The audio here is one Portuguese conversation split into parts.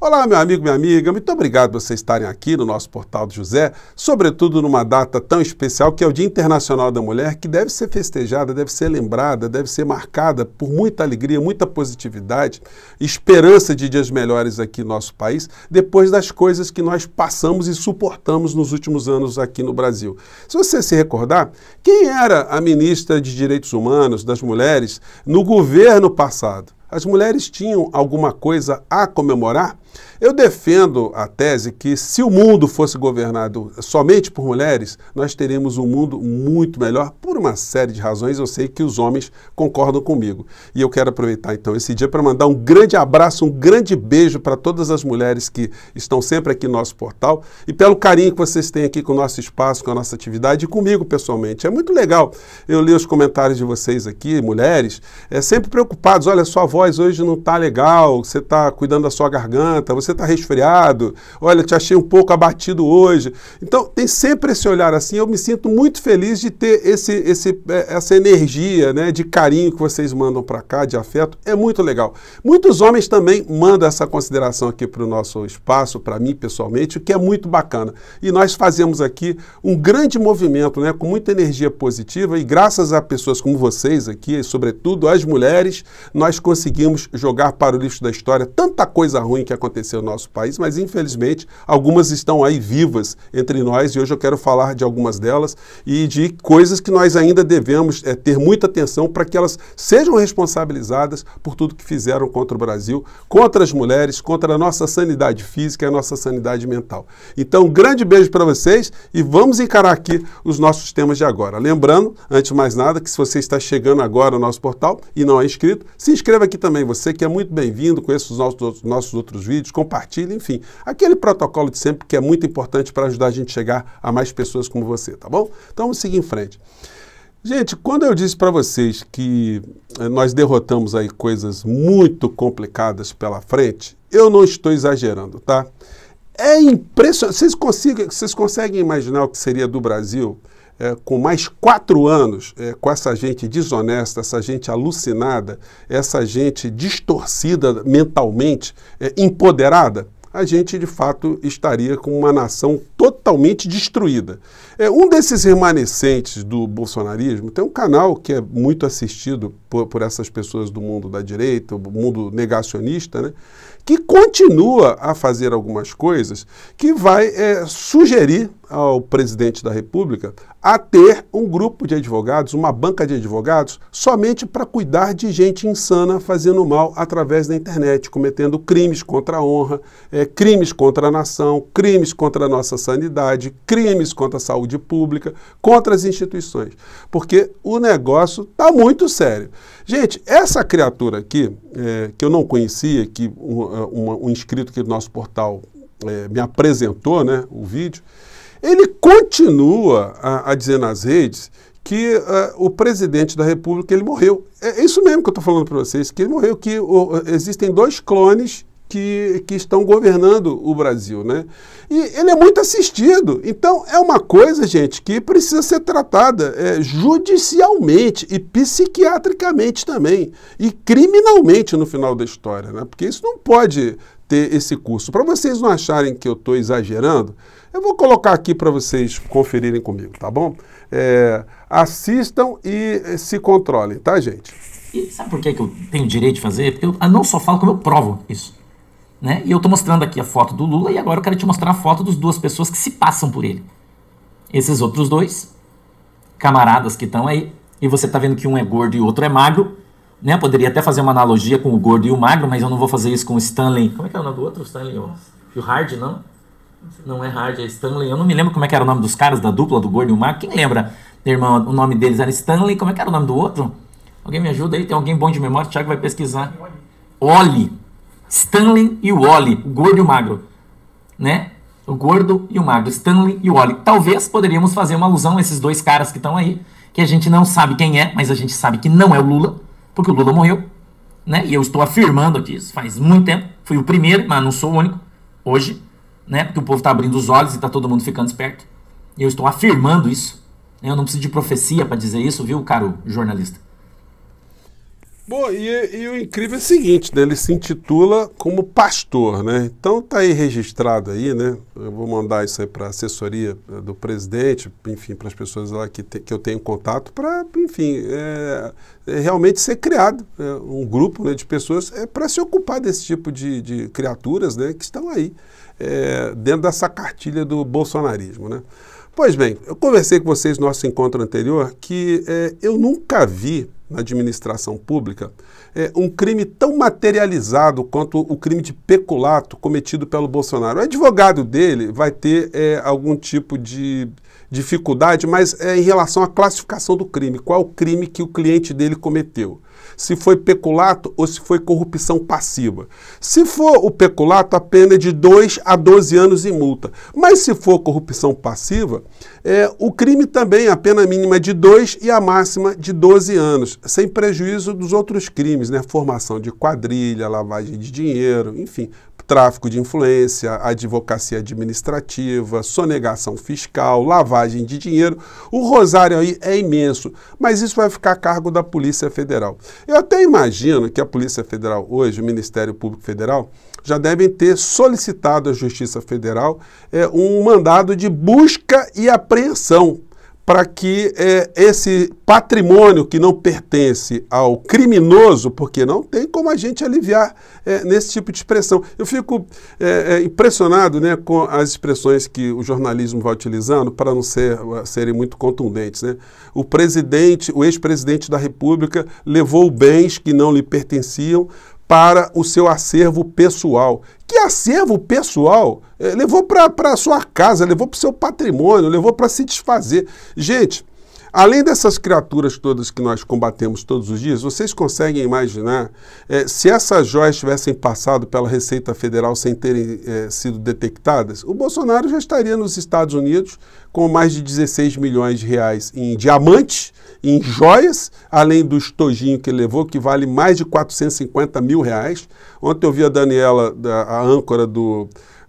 Olá, meu amigo, minha amiga, muito obrigado por vocês estarem aqui no nosso Portal do José, sobretudo numa data tão especial que é o Dia Internacional da Mulher, que deve ser festejada, deve ser lembrada, deve ser marcada por muita alegria, muita positividade, esperança de dias melhores aqui no nosso país, depois das coisas que nós passamos e suportamos nos últimos anos aqui no Brasil. Se você se recordar, quem era a ministra de Direitos Humanos das Mulheres no governo passado? As mulheres tinham alguma coisa a comemorar? Eu defendo a tese que se o mundo fosse governado somente por mulheres, nós teríamos um mundo muito melhor por uma série de razões. Eu sei que os homens concordam comigo. E eu quero aproveitar então esse dia para mandar um grande abraço, um grande beijo para todas as mulheres que estão sempre aqui no nosso portal e pelo carinho que vocês têm aqui com o nosso espaço, com a nossa atividade e comigo pessoalmente. É muito legal. Eu li os comentários de vocês aqui, mulheres, é sempre preocupados. Olha, sua voz hoje não está legal, você está cuidando da sua garganta, você você está resfriado, olha, te achei um pouco abatido hoje. Então, tem sempre esse olhar assim. Eu me sinto muito feliz de ter esse, esse, é, essa energia né, de carinho que vocês mandam para cá, de afeto. É muito legal. Muitos homens também mandam essa consideração aqui para o nosso espaço, para mim pessoalmente, o que é muito bacana. E nós fazemos aqui um grande movimento, né, com muita energia positiva e graças a pessoas como vocês aqui, e sobretudo as mulheres, nós conseguimos jogar para o lixo da história tanta coisa ruim que aconteceu nosso país, mas infelizmente algumas estão aí vivas entre nós e hoje eu quero falar de algumas delas e de coisas que nós ainda devemos é, ter muita atenção para que elas sejam responsabilizadas por tudo que fizeram contra o Brasil, contra as mulheres, contra a nossa sanidade física e a nossa sanidade mental. Então, um grande beijo para vocês e vamos encarar aqui os nossos temas de agora. Lembrando, antes de mais nada, que se você está chegando agora ao nosso portal e não é inscrito, se inscreva aqui também, você que é muito bem-vindo, conheça os nossos, nossos outros vídeos, compartilhe compartilha, enfim. Aquele protocolo de sempre que é muito importante para ajudar a gente a chegar a mais pessoas como você, tá bom? Então vamos seguir em frente. Gente, quando eu disse para vocês que eh, nós derrotamos aí coisas muito complicadas pela frente, eu não estou exagerando, tá? É impressionante. Vocês, vocês conseguem imaginar o que seria do Brasil é, com mais quatro anos é, com essa gente desonesta, essa gente alucinada, essa gente distorcida mentalmente, é, empoderada, a gente de fato estaria com uma nação totalmente destruída. É, um desses remanescentes do bolsonarismo tem um canal que é muito assistido por, por essas pessoas do mundo da direita, do mundo negacionista, né, que continua a fazer algumas coisas que vai é, sugerir ao presidente da República a ter um grupo de advogados, uma banca de advogados, somente para cuidar de gente insana fazendo mal através da internet, cometendo crimes contra a honra, é, crimes contra a nação, crimes contra a nossa sanidade, crimes contra a saúde pública, contra as instituições. Porque o negócio está muito sério. Gente, essa criatura aqui, é, que eu não conhecia, que um, eh, um, um inscrito aqui do nosso portal é, me apresentou né, o vídeo. Ele continua a, a dizer nas redes que uh, o presidente da República ele morreu. É isso mesmo que eu estou falando para vocês, que ele morreu, que existem dois clones que, que estão governando o Brasil, né? E ele é muito assistido. Então é uma coisa, gente, que precisa ser tratada é, judicialmente e psiquiatricamente também e criminalmente no final da história, né? Porque isso não pode ter esse curso. Para vocês não acharem que eu estou exagerando, eu vou colocar aqui para vocês conferirem comigo, tá bom? É, assistam e eh, se controlem, tá, gente? E sabe por que, que eu tenho direito de fazer? Porque eu não só falo, como eu provo isso. Né? E eu estou mostrando aqui a foto do Lula e agora eu quero te mostrar a foto das duas pessoas que se passam por ele. Esses outros dois camaradas que estão aí, e você está vendo que um é gordo e o outro é magro, né? Poderia até fazer uma analogia com o gordo e o magro, mas eu não vou fazer isso com o Stanley. Como é que é o nome do outro? Stanley? O Hard, não? Não é Hard, é Stanley. Eu não me lembro como é que era o nome dos caras da dupla do gordo e o magro. Quem lembra, irmão? O nome deles era Stanley. Como é que era o nome do outro? Alguém me ajuda aí? Tem alguém bom de memória? O Thiago vai pesquisar. Oli. Stanley e o Oli, o gordo e o magro, né? O gordo e o magro, Stanley e o Oli. Talvez poderíamos fazer uma alusão a esses dois caras que estão aí, que a gente não sabe quem é, mas a gente sabe que não é o Lula porque o Lula morreu, né? E eu estou afirmando aqui isso faz muito tempo. Fui o primeiro, mas não sou o único hoje, né? Porque o povo está abrindo os olhos e está todo mundo ficando esperto. E eu estou afirmando isso. Né? Eu não preciso de profecia para dizer isso, viu, caro jornalista? Bom, e, e, o incrível é o seguinte, né? ele se intitula como pastor, né? Então tá aí registrado aí, né? Eu vou mandar isso aí para a assessoria eh, do presidente, enfim, para as pessoas lá que, te, que eu tenho contato, para, enfim, é, é realmente ser criado é, um grupo né, de pessoas para se ocupar desse tipo de, de criaturas, né? Que estão aí dentro dessa cartilha do bolsonarismo, né? Pois bem, eu conversei com vocês no nosso encontro anterior que eu nunca vi na administração pública, é um crime tão materializado quanto o crime de peculato cometido pelo Bolsonaro. O advogado dele vai ter é, algum tipo de dificuldade, mas é em relação à classificação do crime. Qual o crime que o cliente dele cometeu? Se foi peculato ou se foi corrupção passiva. Se for o peculato, a pena é de 2 a 12 anos em multa. Mas se for corrupção passiva, é, o crime também, a pena mínima é de 2 e a máxima de 12 anos sem prejuízo dos outros crimes, né? Formação de quadrilha, lavagem de dinheiro, enfim, tráfico de influência, advocacia administrativa, sonegação fiscal, lavagem de dinheiro. O rosário aí é imenso, mas isso vai ficar a cargo da Polícia Federal. Eu até imagino que a Polícia Federal hoje, o Ministério Público Federal, já devem ter solicitado à Justiça Federal é, um mandado de busca e apreensão para que é, esse patrimônio que não pertence ao criminoso, porque não tem como a gente aliviar é, nesse tipo de expressão. Eu fico é, impressionado né, com as expressões que o jornalismo vai utilizando para não ser, serem muito contundentes. Né? O presidente, o ex-presidente da República levou bens que não lhe pertenciam para o seu acervo pessoal. Que acervo pessoal? É, levou para a sua casa, levou para o seu patrimônio, levou para se desfazer. Gente, Além dessas criaturas todas que nós combatemos todos os dias, vocês conseguem imaginar é, se essas joias tivessem passado pela Receita Federal sem terem é, sido detectadas? O Bolsonaro já estaria nos Estados Unidos com mais de 16 milhões de reais em diamantes, em joias, além do estojinho que ele levou, que vale mais de 450 mil reais. Ontem eu vi a Daniela, a âncora do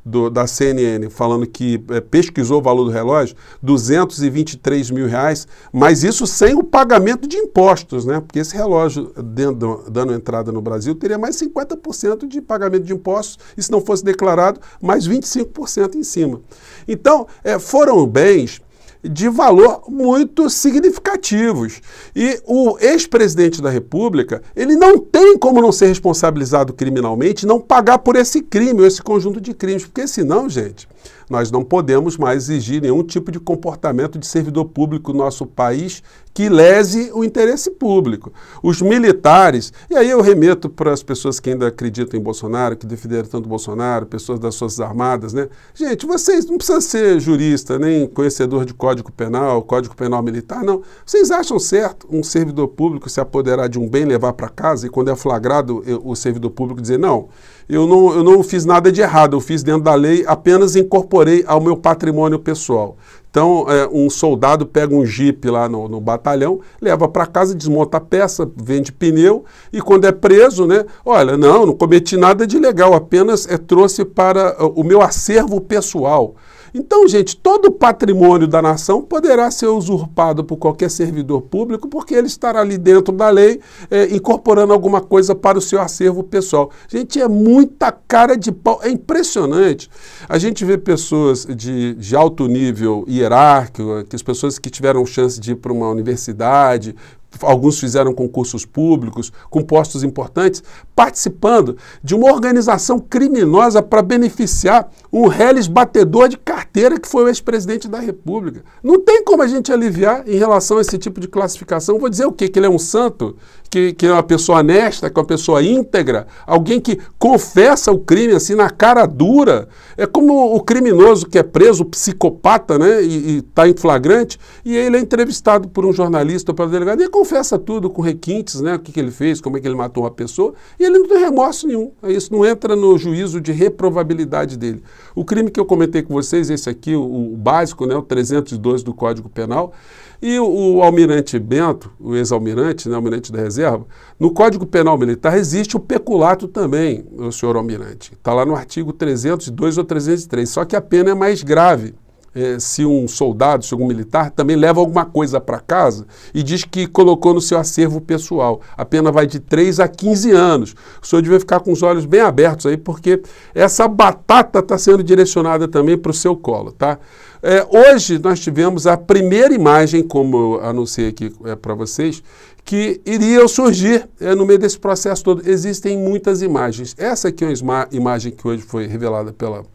do, da CNN falando que é, pesquisou o valor do relógio, 223 mil reais, mas isso sem o pagamento de impostos, né? Porque esse relógio, dando, dando entrada no Brasil, teria mais 50% de pagamento de impostos, e se não fosse declarado, mais 25% em cima. Então, é, foram bens de valor muito significativos. E o ex-presidente da República, ele não tem como não ser responsabilizado criminalmente, não pagar por esse crime, ou esse conjunto de crimes, porque senão, gente, nós não podemos mais exigir nenhum tipo de comportamento de servidor público no nosso país que lese o interesse público. Os militares, e aí eu remeto para as pessoas que ainda acreditam em Bolsonaro, que defenderam tanto Bolsonaro, pessoas das Forças Armadas, né? Gente, vocês não precisam ser jurista, nem conhecedor de código Código Penal, Código Penal Militar, não. Vocês acham certo um servidor público se apoderar de um bem, levar para casa e quando é flagrado o servidor público dizer, não, eu não, eu não fiz nada de errado, eu fiz dentro da lei, apenas incorporei ao meu patrimônio pessoal. Então, é, um soldado pega um jipe lá no, no batalhão, leva para casa, desmonta a peça, vende pneu e quando é preso, né? Olha, não, não cometi nada de legal, apenas é, trouxe para o meu acervo pessoal. Então, gente, todo o patrimônio da nação poderá ser usurpado por qualquer servidor público, porque ele estará ali dentro da lei, eh, incorporando alguma coisa para o seu acervo pessoal. Gente, é muita cara de pau, é impressionante. A gente vê pessoas de, de alto nível hierárquico, que as pessoas que tiveram chance de ir para uma universidade, alguns fizeram concursos públicos, com postos importantes, participando de uma organização criminosa para beneficiar um reles batedor de carteira que foi o ex-presidente da República. Não tem como a gente aliviar em relação a esse tipo de classificação. Vou dizer o quê? Que ele é um santo? Que, que é uma pessoa honesta, que é uma pessoa íntegra? Alguém que confessa o crime assim na cara dura? É como o criminoso que é preso, psicopata, né? E está em flagrante, e ele é entrevistado por um jornalista ou pela delegado. E é confessa tudo com requintes, né? O que, que ele fez, como é que ele matou a pessoa, e ele não tem remorso nenhum. É isso não entra no juízo de reprovabilidade dele. O crime que eu comentei com vocês, esse aqui, o, o básico, né? O 302 do Código Penal. E o, o almirante Bento, o ex-almirante, né, almirante da reserva, no Código Penal Militar existe o peculato também, o senhor almirante. Está lá no artigo 302 ou 303, só que a pena é mais grave. É, se um soldado, se algum militar, também leva alguma coisa para casa e diz que colocou no seu acervo pessoal. A pena vai de 3 a 15 anos. O senhor devia ficar com os olhos bem abertos aí, porque essa batata está sendo direcionada também para o seu colo, tá? É, hoje nós tivemos a primeira imagem, como eu anunciei aqui é, para vocês, que iria surgir é, no meio desse processo todo. Existem muitas imagens. Essa aqui é uma imagem que hoje foi revelada pela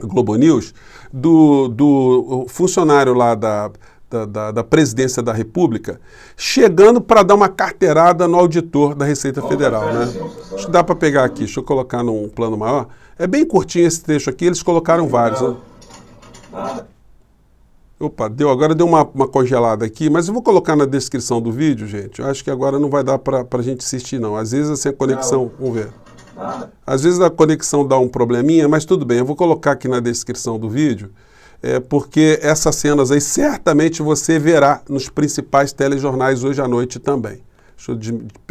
Globo News, do, do funcionário lá da, da, da, da presidência da República, chegando para dar uma carteirada no auditor da Receita Federal. Né? É acho que dá para pegar aqui, deixa eu colocar num plano maior. É bem curtinho esse trecho aqui, eles colocaram vários. Né? Opa, deu, agora deu uma, uma, congelada aqui, mas eu vou colocar na descrição do vídeo, gente. Eu acho que agora não vai dar para a gente assistir, não. Às vezes, assim, a conexão... Vamos ver. Às vezes a conexão dá um probleminha, mas tudo bem, eu vou colocar aqui na descrição do vídeo, é, porque essas cenas aí certamente você verá nos principais telejornais hoje à noite também. Deixa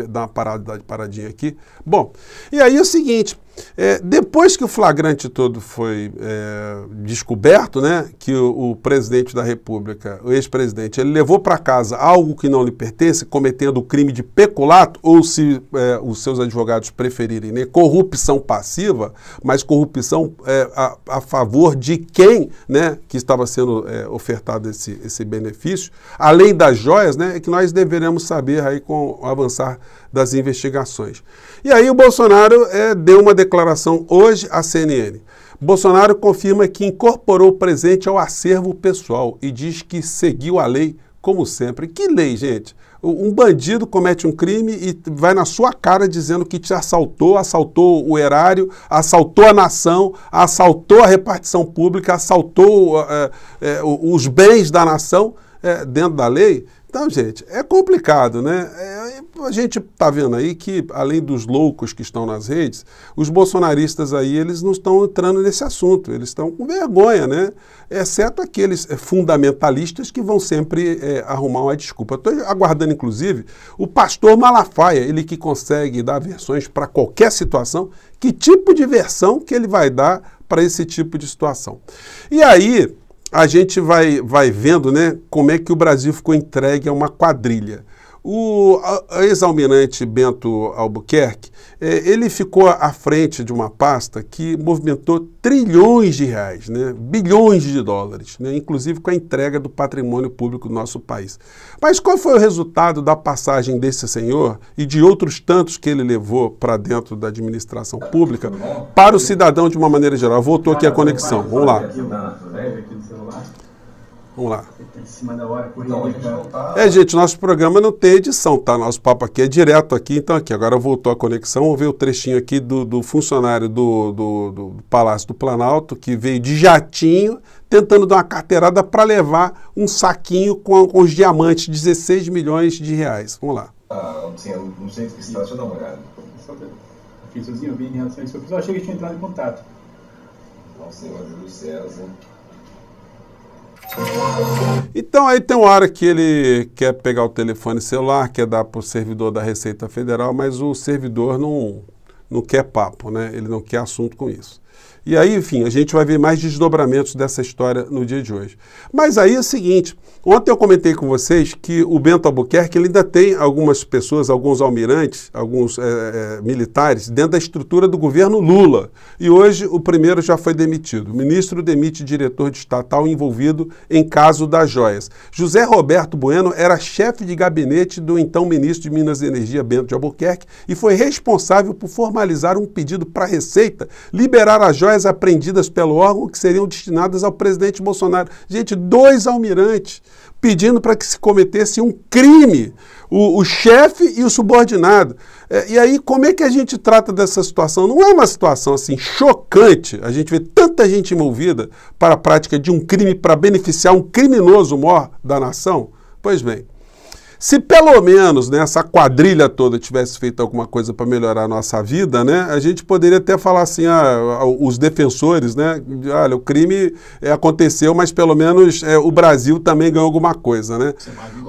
eu dar uma parada, paradinha aqui. Bom, e aí é o seguinte, é, depois que o flagrante todo foi é, descoberto, né, que o, o, presidente da República, o ex-presidente, ele levou para casa algo que não lhe pertence, cometendo o crime de peculato, ou se é, os seus advogados preferirem, né, corrupção passiva, mas corrupção é, a, a, favor de quem né, que estava sendo é, ofertado esse, esse benefício, além das joias, né, é que nós deveremos saber aí com o avançar das investigações. E aí o Bolsonaro deu uma declaração hoje à CNN. Bolsonaro confirma que incorporou o presente ao acervo pessoal e diz que seguiu a lei como sempre. Que lei, gente? Um bandido comete um crime e vai na sua cara dizendo que te assaltou, assaltou o erário, assaltou a nação, assaltou a repartição pública, assaltou eh, eh, os bens da nação. Eh, dentro da lei, então, gente, é complicado, né? É, a gente está vendo aí que, além dos loucos que estão nas redes, os bolsonaristas aí, eles não estão entrando nesse assunto, eles estão com vergonha, né? Exceto aqueles é, fundamentalistas que vão sempre é, arrumar uma desculpa. Estou aguardando, inclusive, o pastor Malafaia, ele que consegue dar versões para qualquer situação, que tipo de versão que ele vai dar para esse tipo de situação. E aí, a gente vai, vai vendo né, como é que o Brasil ficou entregue a uma quadrilha. O ex-almirante Bento Albuquerque, é, ele ficou à frente de uma pasta que movimentou trilhões de reais, né? bilhões de dólares, né? inclusive com a entrega do patrimônio público do nosso país. Mas qual foi o resultado da passagem desse senhor e de outros tantos que ele levou para dentro da administração pública para o cidadão de uma maneira geral? Voltou aqui a conexão, vamos lá. Vamos lá. É, gente, nosso programa não tem edição, tá? Nosso papo aqui é direto aqui, então aqui, agora voltou a conexão. Vamos ver o trechinho aqui do, do funcionário do, do, do, Palácio do Planalto, que veio de jatinho, tentando dar uma carteirada para levar um saquinho com, com, os diamantes, 16 milhões de reais. Vamos lá. Ah, assim, eu não sei se está, deixa né? eu dar uma olhada. Aqui sozinho, eu vim em relação a isso. Eu achei que tinha entrado em contato. Nossa Senhora, mas do céu, então aí tem uma hora que ele quer pegar o telefone celular, quer dar para o servidor da Receita Federal, mas o servidor não, não quer papo, né? Ele não quer assunto com isso. E aí, enfim, a gente vai ver mais desdobramentos dessa história no dia de hoje. Mas aí é o seguinte, ontem eu comentei com vocês que o Bento Albuquerque ele ainda tem algumas pessoas, alguns almirantes, alguns é, é, é, militares dentro da estrutura do governo Lula. E hoje o primeiro já foi demitido. O ministro demite diretor de estatal envolvido em caso das joias. José Roberto Bueno era chefe de gabinete do então ministro de Minas e Energia, Bento de Albuquerque, e foi responsável por formalizar um pedido para a Receita liberar para joias apreendidas pelo órgão que seriam destinadas ao presidente Bolsonaro. Gente, dois almirantes pedindo para que se cometesse um crime, o, o chefe e o subordinado. É, e aí, como é que a gente trata dessa situação? Não é uma situação assim chocante a gente vê tanta gente envolvida para a prática de um crime para beneficiar um criminoso mor da nação? Pois bem, se pelo menos né, essa quadrilha toda tivesse feito alguma coisa para melhorar a nossa vida, né, a gente poderia até falar assim, ah, os defensores, né, olha, o crime é, aconteceu, mas pelo menos é, o Brasil também ganhou alguma coisa. Né?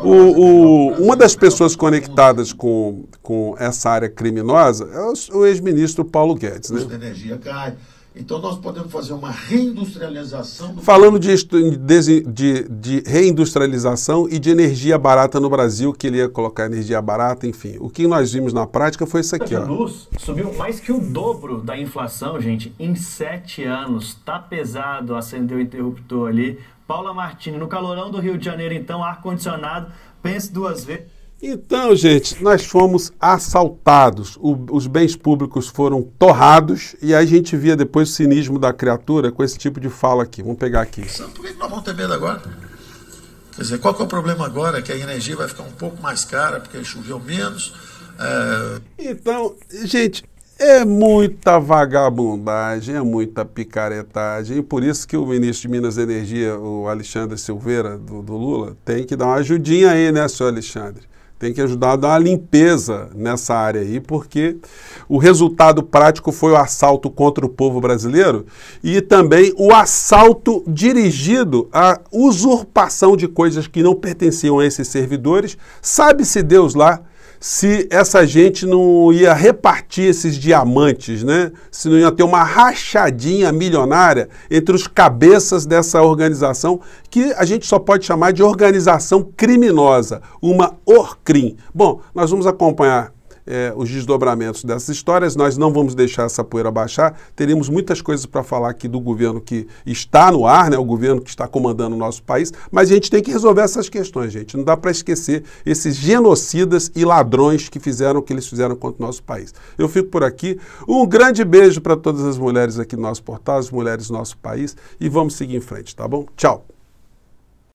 O, o, uma das é pessoas conectadas com, com essa área criminosa é o, ex-ministro Paulo Guedes. O custo né? da energia cai então nós podemos fazer uma reindustrialização. Falando de, de, de, reindustrialização e de energia barata no Brasil, que ele ia colocar energia barata, enfim. O que nós vimos na prática foi isso aqui. A luz subiu mais que o dobro da inflação, gente, em sete anos. Tá pesado, acendeu o interruptor ali. Paula Martini, no calorão do Rio de Janeiro, então, ar-condicionado, pense duas vezes. Então, gente, nós fomos assaltados, o, os bens públicos foram torrados e aí a gente via depois o cinismo da criatura com esse tipo de fala aqui. Vamos pegar aqui. Então, por que nós vamos ter medo agora? Quer dizer, qual que é o problema agora? Que a energia vai ficar um pouco mais cara porque choveu menos. É... Então, gente, é muita vagabundagem, é muita picaretagem. E por isso que o ministro de Minas e Energia, o Alexandre Silveira, do, do Lula, tem que dar uma ajudinha aí, né, senhor Alexandre? tem que ajudar a dar uma limpeza nessa área aí, porque o resultado prático foi o assalto contra o povo brasileiro e também o assalto dirigido à usurpação de coisas que não pertenciam a esses servidores. Sabe-se Deus lá se essa gente não ia repartir esses diamantes, né? Se não ia ter uma rachadinha milionária entre os cabeças dessa organização, que a gente só pode chamar de organização criminosa, uma ORCRIM. Bom, nós vamos acompanhar é, os desdobramentos dessas histórias. Nós não vamos deixar essa poeira baixar. Teremos muitas coisas para falar aqui do governo que está no ar, né, o governo que está comandando o nosso país, mas a gente tem que resolver essas questões, gente. Não dá para esquecer esses genocidas e ladrões que fizeram o que eles fizeram contra o nosso país. Eu fico por aqui. Um grande beijo para todas as mulheres aqui no nosso portal, as mulheres do nosso país, e vamos seguir em frente, tá bom? Tchau!